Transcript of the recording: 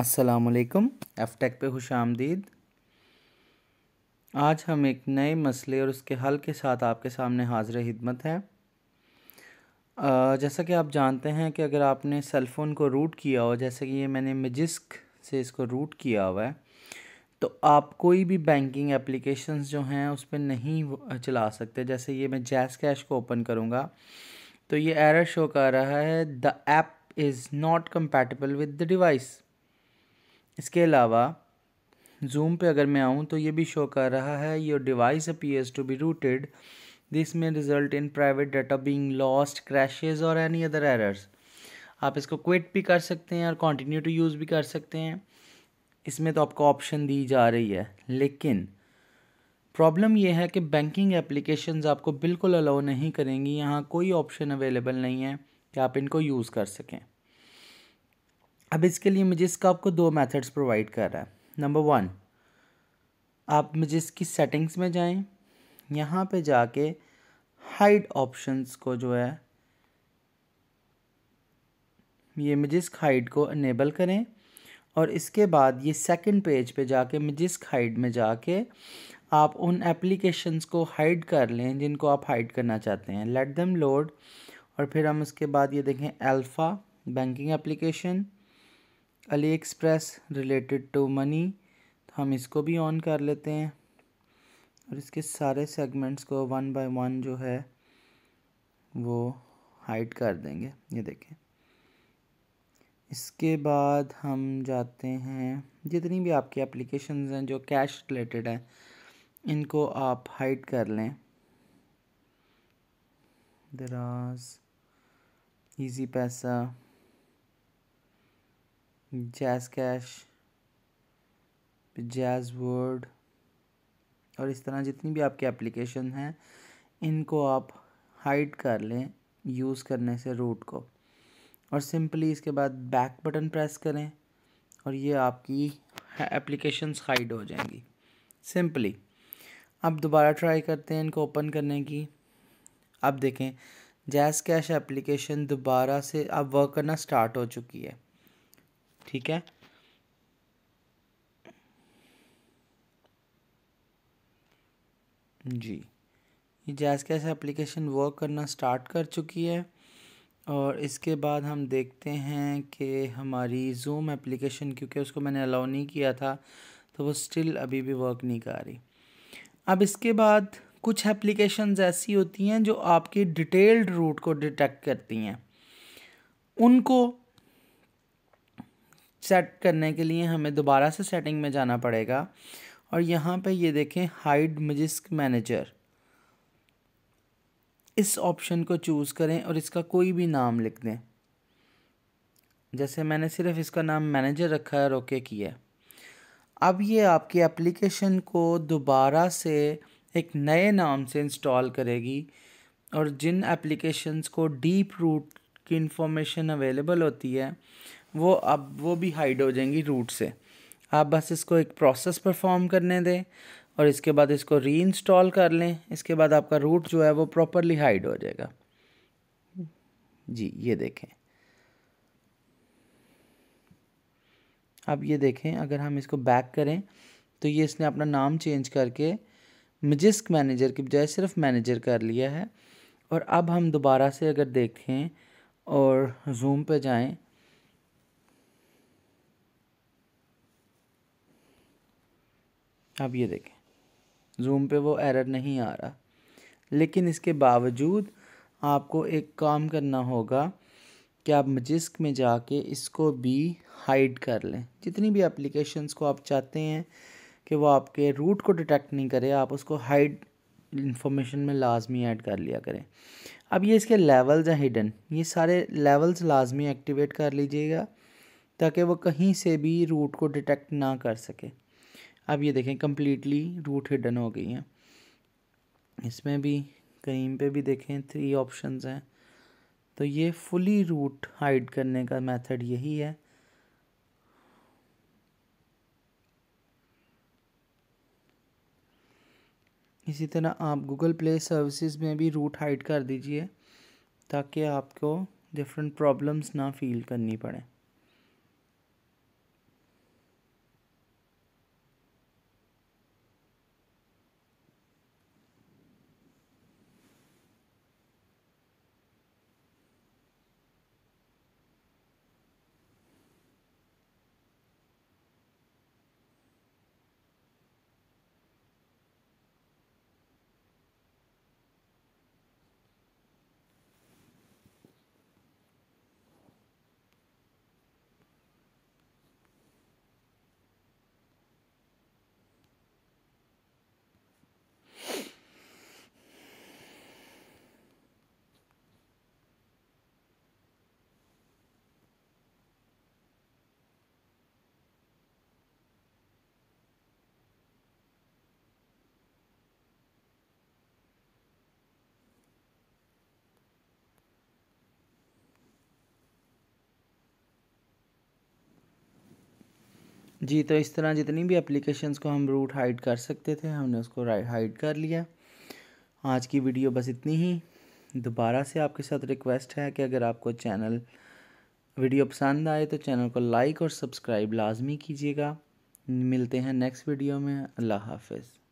असलकम F tech पे खुश आमदीद आज हम एक नए मसले और उसके हल के साथ आपके सामने हाजिर खिदमत हैं जैसा कि आप जानते हैं कि अगर आपने सेलफ़ोन को रूट किया हो जैसे कि ये मैंने मजिस्क से इसको रूट किया हुआ है तो आप कोई भी बैंकिंग एप्लीकेशन जो हैं उस पर नहीं चला सकते जैसे ये मैं जैस कैश को ओपन करूँगा तो ये एरर शो कर रहा है the app is not compatible with the device इसके अलावा जूम पे अगर मैं आऊँ तो ये भी शो कर रहा है your device appears to be rooted this may result in private data being lost crashes और एनी अदर एरर्स आप इसको क्विट भी कर सकते हैं और कंटिन्यू टू यूज़ भी कर सकते हैं इसमें तो आपको ऑप्शन दी जा रही है लेकिन प्रॉब्लम यह है कि बैंकिंग एप्लीकेशन आपको बिल्कुल अलाउ नहीं करेंगी यहाँ कोई ऑप्शन अवेलेबल नहीं है कि आप इनको यूज़ कर सकें अब इसके लिए इमेजेस आपको दो मेथड्स प्रोवाइड कर रहा है नंबर वन आप मजिस्क की सेटिंग्स में जाएं यहाँ पे जाके हाइड ऑप्शंस को जो है ये मजिस्क हाइड को इनेबल करें और इसके बाद ये सेकंड पेज पे जाके मजिस्क हाइड में जाके आप उन एप्लीकेशंस को हाइड कर लें जिनको आप हाइड करना चाहते हैं लेट देम लोड और फिर हम उसके बाद ये देखें alpha banking application AliExpress related to money तो हम इसको भी ऑन कर लेते हैं और इसके सारे सेगमेंट्स को वन बाय वन जो है वो हाइड कर देंगे ये देखें इसके बाद हम जाते हैं जितनी भी आपकी एप्लीकेशंस हैं जो कैश रिलेटेड हैं इनको आप हाइड कर लें दराज इजी पैसा जैज़ कैश जैज़ वर्ड और इस तरह जितनी भी आपकी एप्लीकेशन हैं इनको आप हाइड कर लें यूज़ करने से रूट को और सिंपली इसके बाद बैक बटन प्रेस करें और ये आपकी एप्लीकेशंस हाइड हो जाएंगी सिंपली अब दोबारा ट्राई करते हैं इनको ओपन करने की अब देखें जैस कैश एप्लीकेशन दोबारा से अब वर्क करना स्टार्ट हो चुकी है ठीक है जी ये कैसे एप्लीकेशन वर्क करना स्टार्ट कर चुकी है और इसके बाद हम देखते हैं कि हमारी जूम एप्लीकेशन क्योंकि उसको मैंने अलाउ नहीं किया था तो वो स्टिल अभी भी वर्क नहीं कर रही अब इसके बाद कुछ एप्लीकेशंस ऐसी होती हैं जो आपके डिटेल्ड रूट को डिटेक्ट करती हैं उनको सेट करने के लिए हमें दोबारा से सेटिंग में जाना पड़ेगा और यहाँ पे ये देखें हाइड मजिस्क मैनेजर इस ऑप्शन को चूज़ करें और इसका कोई भी नाम लिख दें जैसे मैंने सिर्फ इसका नाम मैनेजर रखा है और ओके किया है अब ये आपकी एप्लीकेशन को दोबारा से एक नए नाम से इंस्टॉल करेगी और जिन एप्लीकेशंस को डीप रूट की इंफॉर्मेशन अवेलेबल होती है वो अब वो भी हाइड हो जाएंगी रूट से आप बस इसको एक प्रोसेस परफॉर्म करने दें और इसके बाद इसको री इंस्टॉल कर लें इसके बाद आपका रूट जो है वो प्रॉपरली हाइड हो जाएगा जी ये देखें अब ये देखें अगर हम इसको बैक करें तो ये इसने अपना नाम चेंज करके मजिस्क मैनेजर की बजाय सिर्फ मैनेजर कर लिया है और अब हम दोबारा से अगर देखें और जूम पे जाएं आप ये देखें जूम पे वो एरर नहीं आ रहा लेकिन इसके बावजूद आपको एक काम करना होगा कि आप मजिस्क में जाके इसको भी हाइड कर लें जितनी भी एप्लीकेशंस को आप चाहते हैं कि वो आपके रूट को डिटेक्ट नहीं करे आप उसको हाइड इंफॉर्मेशन में लाजमी ऐड कर लिया करें अब ये इसके लेवल्स हैं हिडन ये सारे लेवल्स लाजमी एक्टिवेट कर लीजिएगा ताकि वो कहीं से भी रूट को डिटेक्ट ना कर सके अब ये देखें कम्प्लीटली रूट हिडन हो गई हैं इसमें भी कहीं पे भी देखें थ्री ऑप्शंस हैं तो ये फुली रूट हाइड करने का मेथड यही है इसी तरह आप गूगल प्ले सर्विसेज में भी रूट हाइड कर दीजिए ताकि आपको डिफरेंट प्रॉब्लम्स ना फील करनी पड़े जी तो इस तरह जितनी भी एप्लीकेशंस को हम रूट हाइड कर सकते थे हमने उसको हाइड कर लिया आज की वीडियो बस इतनी ही दोबारा से आपके साथ रिक्वेस्ट है कि अगर आपको चैनल वीडियो पसंद आए तो चैनल को लाइक और सब्सक्राइब लाजमी कीजिएगा मिलते हैं नेक्स्ट वीडियो में अल्लाह हाफिज़